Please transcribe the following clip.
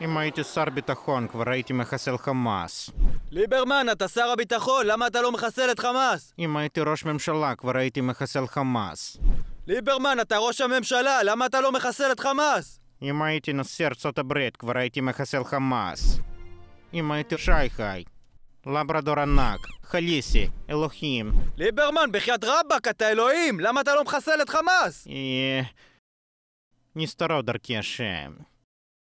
אם הייתי שר ביטחון, כבר הייתי מחסל חמאס. ליברמן, אתה שר הביטחון, למה אתה לא מחסל את חמאס? אם הייתי ראש ממשלה, כבר הייתי מחסל חמאס. ליברמן, אתה ראש הממשלה, למה אתה לא מחסל את חמאס? אם הייתי נשיא ארצות הברית, כבר הייתי מחסל חמאס. אם הייתי שי חי, לברדור ענק, חליסי, אלוהים. ליברמן, בחייאת רבאק, אתה אלוהים! למה אתה לא מחסל את חמאס? אה... נסתרו דרכי השם.